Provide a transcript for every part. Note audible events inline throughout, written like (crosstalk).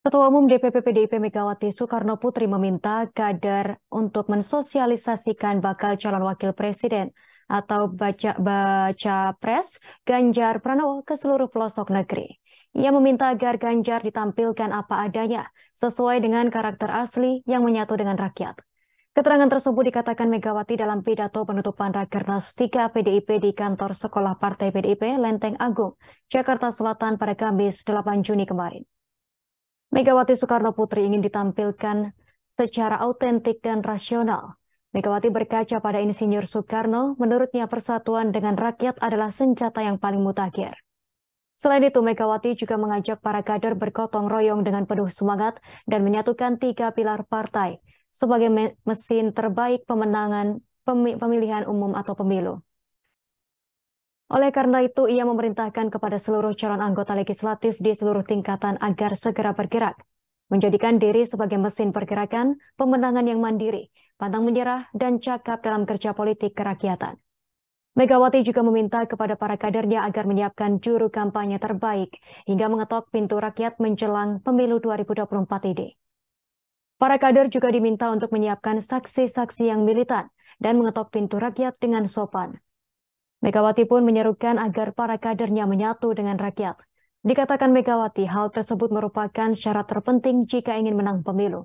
Ketua Umum DPP PDIP Megawati Soekarno Putri meminta kader untuk mensosialisasikan bakal calon wakil presiden atau baca baca pres Ganjar Pranowo ke seluruh pelosok negeri. Ia meminta agar Ganjar ditampilkan apa adanya sesuai dengan karakter asli yang menyatu dengan rakyat. Keterangan tersebut dikatakan Megawati dalam pidato penutupan Rakernas 3 PDIP di kantor Sekolah Partai PDIP Lenteng Agung, Jakarta Selatan pada Kamis 8 Juni kemarin. Megawati Soekarno Putri ingin ditampilkan secara autentik dan rasional. Megawati berkaca pada Insinyur Soekarno, menurutnya persatuan dengan rakyat adalah senjata yang paling mutakhir. Selain itu, Megawati juga mengajak para kader bergotong royong dengan penuh semangat dan menyatukan tiga pilar partai sebagai mesin terbaik pemenangan pemilihan umum atau pemilu. Oleh karena itu, ia memerintahkan kepada seluruh calon anggota legislatif di seluruh tingkatan agar segera bergerak, menjadikan diri sebagai mesin pergerakan, pemenangan yang mandiri, pantang menyerah, dan cakap dalam kerja politik kerakyatan. Megawati juga meminta kepada para kadernya agar menyiapkan juru kampanye terbaik hingga mengetok pintu rakyat menjelang pemilu 2024 ini. Para kader juga diminta untuk menyiapkan saksi-saksi yang militan dan mengetok pintu rakyat dengan sopan. Megawati pun menyerukan agar para kadernya menyatu dengan rakyat. Dikatakan Megawati, hal tersebut merupakan syarat terpenting jika ingin menang pemilu.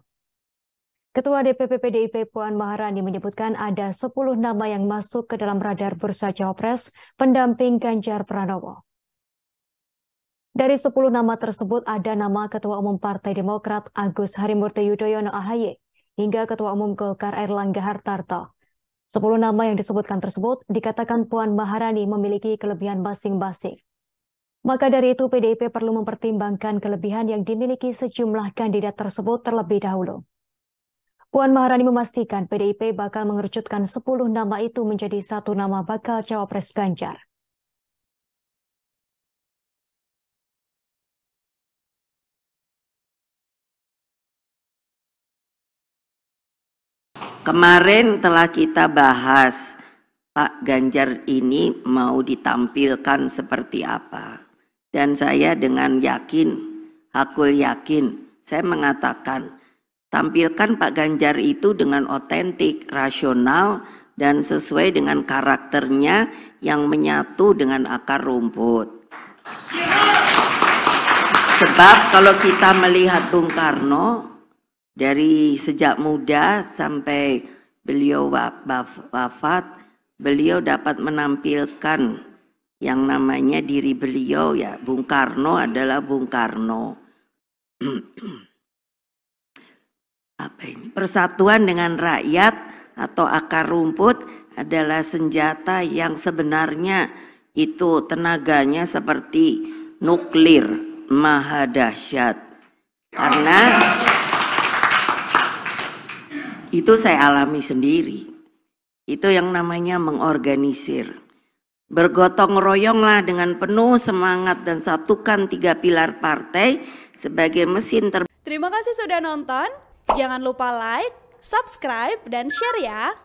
Ketua DPP PDIP Puan Maharani menyebutkan ada 10 nama yang masuk ke dalam radar bursa cawapres pendamping Ganjar Pranowo. Dari 10 nama tersebut ada nama Ketua Umum Partai Demokrat Agus Harimurti Yudhoyono AHY hingga Ketua Umum Golkar Erlangga Hartarto. Sepuluh nama yang disebutkan tersebut dikatakan Puan Maharani memiliki kelebihan masing-masing. Maka dari itu PDIP perlu mempertimbangkan kelebihan yang dimiliki sejumlah kandidat tersebut terlebih dahulu. Puan Maharani memastikan PDIP bakal mengerucutkan 10 nama itu menjadi satu nama bakal cawapres Ganjar. Kemarin telah kita bahas Pak Ganjar ini mau ditampilkan seperti apa. Dan saya dengan yakin, hakul yakin, saya mengatakan tampilkan Pak Ganjar itu dengan otentik, rasional, dan sesuai dengan karakternya yang menyatu dengan akar rumput. Sebab kalau kita melihat Bung Karno, dari sejak muda sampai beliau wafat, beliau dapat menampilkan yang namanya diri beliau ya. Bung Karno adalah Bung Karno. (clears throat) Apa ini? Persatuan dengan rakyat atau akar rumput adalah senjata yang sebenarnya itu tenaganya seperti nuklir maha dahsyat karena itu saya alami sendiri. Itu yang namanya mengorganisir. Bergotong royonglah dengan penuh semangat dan satukan tiga pilar partai sebagai mesin ter... Terima kasih sudah nonton. Jangan lupa like, subscribe, dan share ya.